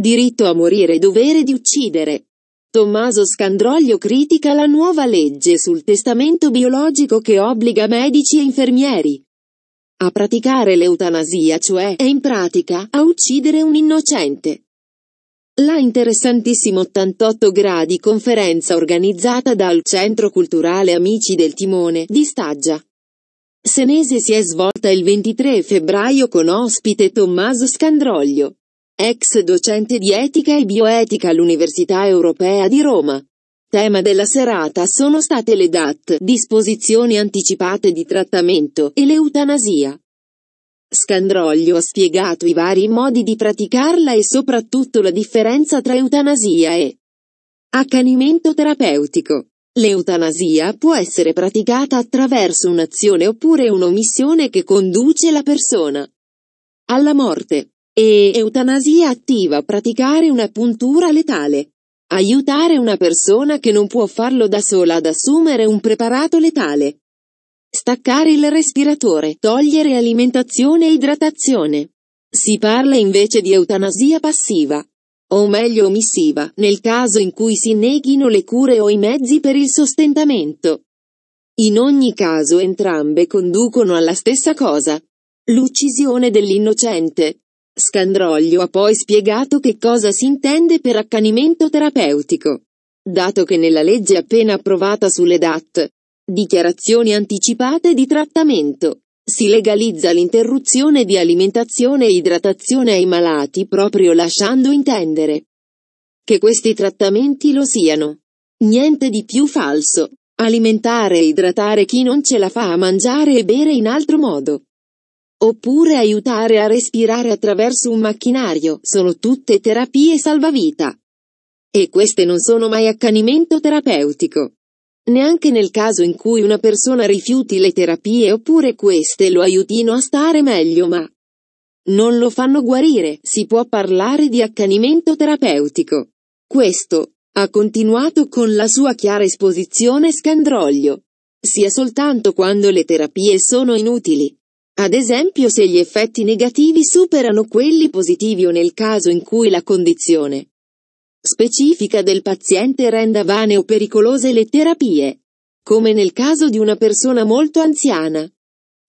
Diritto a morire, dovere di uccidere. Tommaso Scandroglio critica la nuova legge sul testamento biologico che obbliga medici e infermieri a praticare l'eutanasia, cioè, e in pratica, a uccidere un innocente. La interessantissima 88 gradi conferenza organizzata dal Centro Culturale Amici del Timone di Staggia. Senese si è svolta il 23 febbraio con ospite Tommaso Scandroglio ex docente di etica e bioetica all'Università Europea di Roma. Tema della serata sono state le DAT, disposizioni anticipate di trattamento, e l'eutanasia. Scandroglio ha spiegato i vari modi di praticarla e soprattutto la differenza tra eutanasia e accanimento terapeutico. L'eutanasia può essere praticata attraverso un'azione oppure un'omissione che conduce la persona alla morte e eutanasia attiva praticare una puntura letale. Aiutare una persona che non può farlo da sola ad assumere un preparato letale. Staccare il respiratore, togliere alimentazione e idratazione. Si parla invece di eutanasia passiva, o meglio omissiva, nel caso in cui si neghino le cure o i mezzi per il sostentamento. In ogni caso entrambe conducono alla stessa cosa, l'uccisione dell'innocente. Scandroglio ha poi spiegato che cosa si intende per accanimento terapeutico. Dato che nella legge appena approvata sulle DAT, dichiarazioni anticipate di trattamento, si legalizza l'interruzione di alimentazione e idratazione ai malati proprio lasciando intendere che questi trattamenti lo siano. Niente di più falso. Alimentare e idratare chi non ce la fa a mangiare e bere in altro modo. Oppure aiutare a respirare attraverso un macchinario, sono tutte terapie salvavita. E queste non sono mai accanimento terapeutico. Neanche nel caso in cui una persona rifiuti le terapie oppure queste lo aiutino a stare meglio ma non lo fanno guarire, si può parlare di accanimento terapeutico. Questo ha continuato con la sua chiara esposizione Scandroglio. Sia soltanto quando le terapie sono inutili, ad esempio se gli effetti negativi superano quelli positivi o nel caso in cui la condizione specifica del paziente renda vane o pericolose le terapie, come nel caso di una persona molto anziana.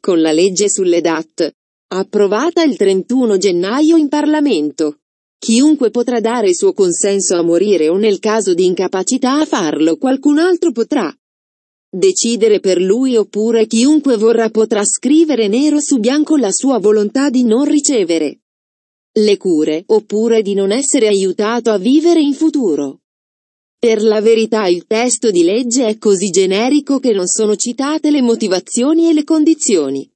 Con la legge sulle DAT, approvata il 31 gennaio in Parlamento. Chiunque potrà dare il suo consenso a morire o nel caso di incapacità a farlo qualcun altro potrà decidere per lui oppure chiunque vorrà potrà scrivere nero su bianco la sua volontà di non ricevere le cure oppure di non essere aiutato a vivere in futuro. Per la verità il testo di legge è così generico che non sono citate le motivazioni e le condizioni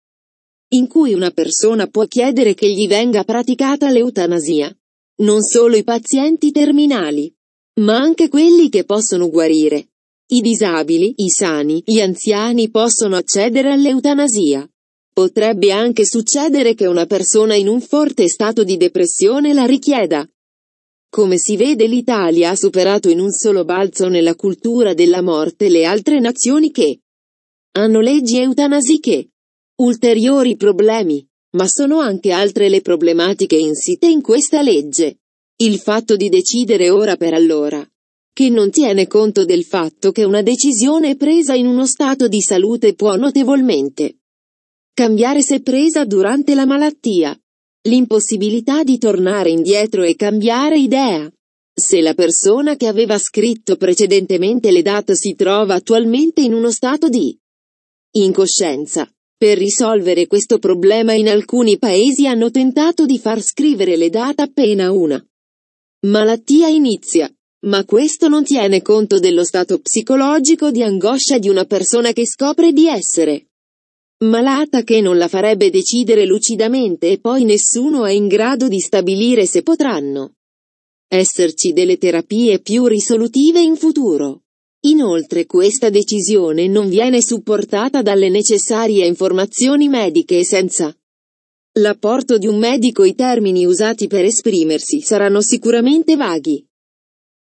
in cui una persona può chiedere che gli venga praticata l'eutanasia. Non solo i pazienti terminali, ma anche quelli che possono guarire. I disabili, i sani, gli anziani possono accedere all'eutanasia. Potrebbe anche succedere che una persona in un forte stato di depressione la richieda. Come si vede l'Italia ha superato in un solo balzo nella cultura della morte le altre nazioni che hanno leggi eutanasiche. Ulteriori problemi. Ma sono anche altre le problematiche insite in questa legge. Il fatto di decidere ora per allora, che non tiene conto del fatto che una decisione presa in uno stato di salute può notevolmente cambiare se presa durante la malattia. L'impossibilità di tornare indietro e cambiare idea. Se la persona che aveva scritto precedentemente le date si trova attualmente in uno stato di incoscienza. Per risolvere questo problema in alcuni paesi hanno tentato di far scrivere le date appena una malattia inizia. Ma questo non tiene conto dello stato psicologico di angoscia di una persona che scopre di essere malata che non la farebbe decidere lucidamente e poi nessuno è in grado di stabilire se potranno esserci delle terapie più risolutive in futuro. Inoltre questa decisione non viene supportata dalle necessarie informazioni mediche e senza l'apporto di un medico i termini usati per esprimersi saranno sicuramente vaghi.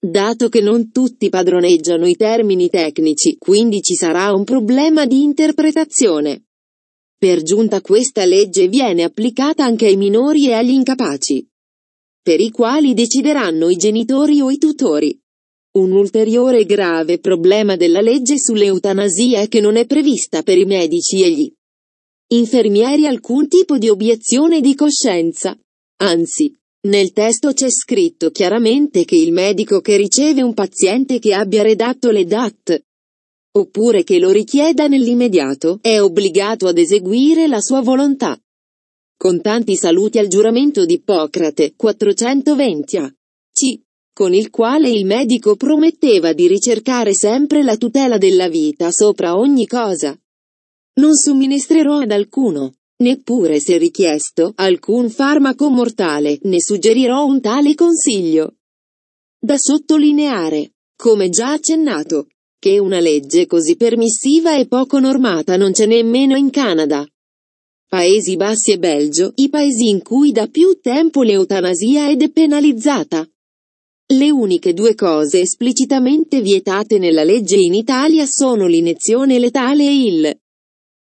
Dato che non tutti padroneggiano i termini tecnici, quindi ci sarà un problema di interpretazione. Per giunta questa legge viene applicata anche ai minori e agli incapaci, per i quali decideranno i genitori o i tutori. Un ulteriore grave problema della legge sull'eutanasia è che non è prevista per i medici e gli infermieri alcun tipo di obiezione di coscienza. Anzi, nel testo c'è scritto chiaramente che il medico che riceve un paziente che abbia redatto le DAT oppure che lo richieda nell'immediato è obbligato ad eseguire la sua volontà. Con tanti saluti al giuramento di Ippocrate 420 a C, con il quale il medico prometteva di ricercare sempre la tutela della vita sopra ogni cosa. Non somministrerò ad alcuno Neppure se richiesto alcun farmaco mortale, ne suggerirò un tale consiglio. Da sottolineare, come già accennato, che una legge così permissiva e poco normata non c'è nemmeno in Canada. Paesi Bassi e Belgio, i paesi in cui da più tempo l'eutanasia è depenalizzata. Le uniche due cose esplicitamente vietate nella legge in Italia sono l'iniezione letale e il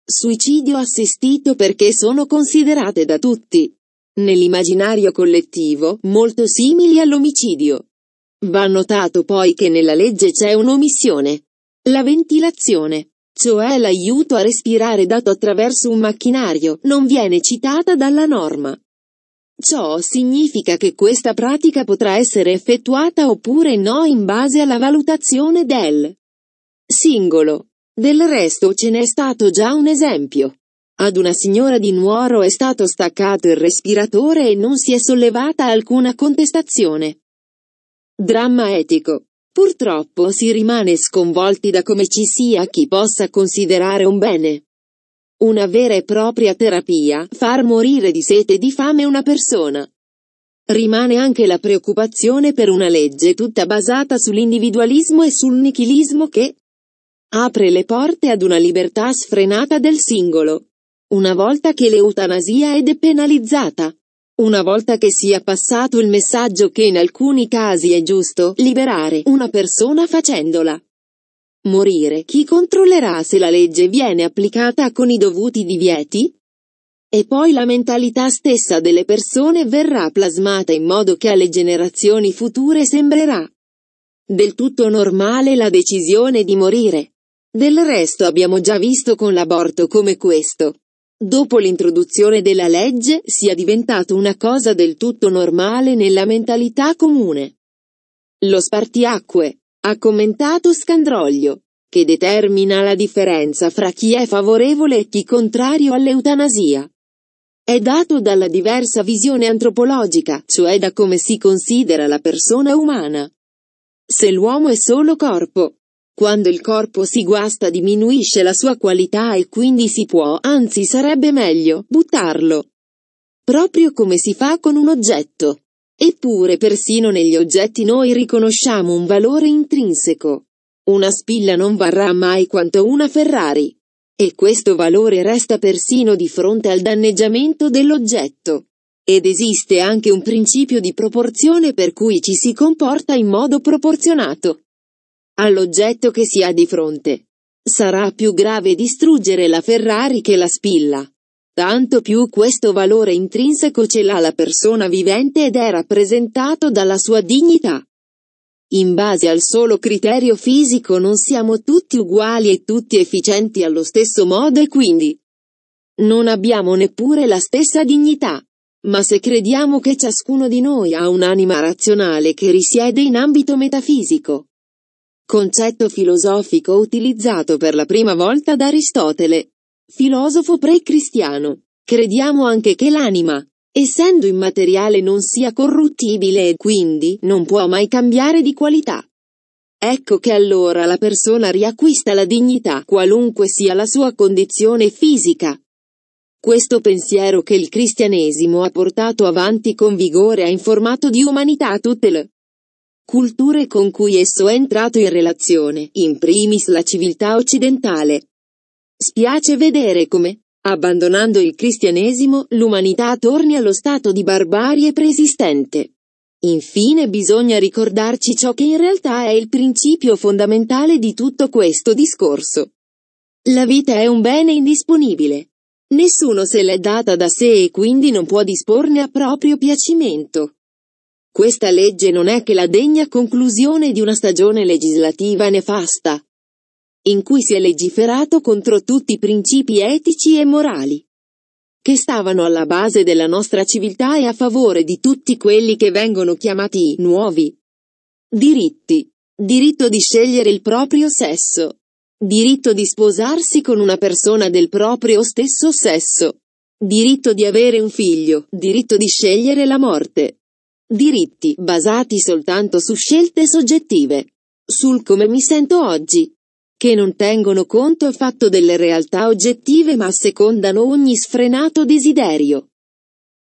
Suicidio assistito perché sono considerate da tutti, nell'immaginario collettivo, molto simili all'omicidio. Va notato poi che nella legge c'è un'omissione. La ventilazione, cioè l'aiuto a respirare dato attraverso un macchinario, non viene citata dalla norma. Ciò significa che questa pratica potrà essere effettuata oppure no in base alla valutazione del singolo. Del resto ce n'è stato già un esempio. Ad una signora di Nuoro è stato staccato il respiratore e non si è sollevata alcuna contestazione. Dramma etico. Purtroppo si rimane sconvolti da come ci sia chi possa considerare un bene. Una vera e propria terapia, far morire di sete e di fame una persona. Rimane anche la preoccupazione per una legge tutta basata sull'individualismo e sul nichilismo che, apre le porte ad una libertà sfrenata del singolo. Una volta che l'eutanasia è depenalizzata, una volta che sia passato il messaggio che in alcuni casi è giusto liberare una persona facendola morire, chi controllerà se la legge viene applicata con i dovuti divieti? E poi la mentalità stessa delle persone verrà plasmata in modo che alle generazioni future sembrerà del tutto normale la decisione di morire. Del resto abbiamo già visto con l'aborto come questo. Dopo l'introduzione della legge sia diventato una cosa del tutto normale nella mentalità comune. Lo spartiacque, ha commentato Scandroglio, che determina la differenza fra chi è favorevole e chi contrario all'eutanasia. È dato dalla diversa visione antropologica, cioè da come si considera la persona umana. Se l'uomo è solo corpo, quando il corpo si guasta diminuisce la sua qualità e quindi si può, anzi sarebbe meglio, buttarlo. Proprio come si fa con un oggetto. Eppure persino negli oggetti noi riconosciamo un valore intrinseco. Una spilla non varrà mai quanto una Ferrari. E questo valore resta persino di fronte al danneggiamento dell'oggetto. Ed esiste anche un principio di proporzione per cui ci si comporta in modo proporzionato all'oggetto che si ha di fronte. Sarà più grave distruggere la Ferrari che la spilla. Tanto più questo valore intrinseco ce l'ha la persona vivente ed è rappresentato dalla sua dignità. In base al solo criterio fisico non siamo tutti uguali e tutti efficienti allo stesso modo e quindi non abbiamo neppure la stessa dignità. Ma se crediamo che ciascuno di noi ha un'anima razionale che risiede in ambito metafisico, concetto filosofico utilizzato per la prima volta da Aristotele, filosofo pre-cristiano. Crediamo anche che l'anima, essendo immateriale, non sia corruttibile e quindi non può mai cambiare di qualità. Ecco che allora la persona riacquista la dignità, qualunque sia la sua condizione fisica. Questo pensiero che il cristianesimo ha portato avanti con vigore ha informato di umanità tutte le culture con cui esso è entrato in relazione, in primis la civiltà occidentale. Spiace vedere come, abbandonando il cristianesimo, l'umanità torni allo stato di barbarie preesistente. Infine bisogna ricordarci ciò che in realtà è il principio fondamentale di tutto questo discorso. La vita è un bene indisponibile. Nessuno se l'è data da sé e quindi non può disporne a proprio piacimento. Questa legge non è che la degna conclusione di una stagione legislativa nefasta, in cui si è legiferato contro tutti i principi etici e morali, che stavano alla base della nostra civiltà e a favore di tutti quelli che vengono chiamati nuovi. Diritti. Diritto di scegliere il proprio sesso. Diritto di sposarsi con una persona del proprio stesso sesso. Diritto di avere un figlio. Diritto di scegliere la morte. Diritti basati soltanto su scelte soggettive, sul come mi sento oggi, che non tengono conto affatto delle realtà oggettive ma assecondano ogni sfrenato desiderio.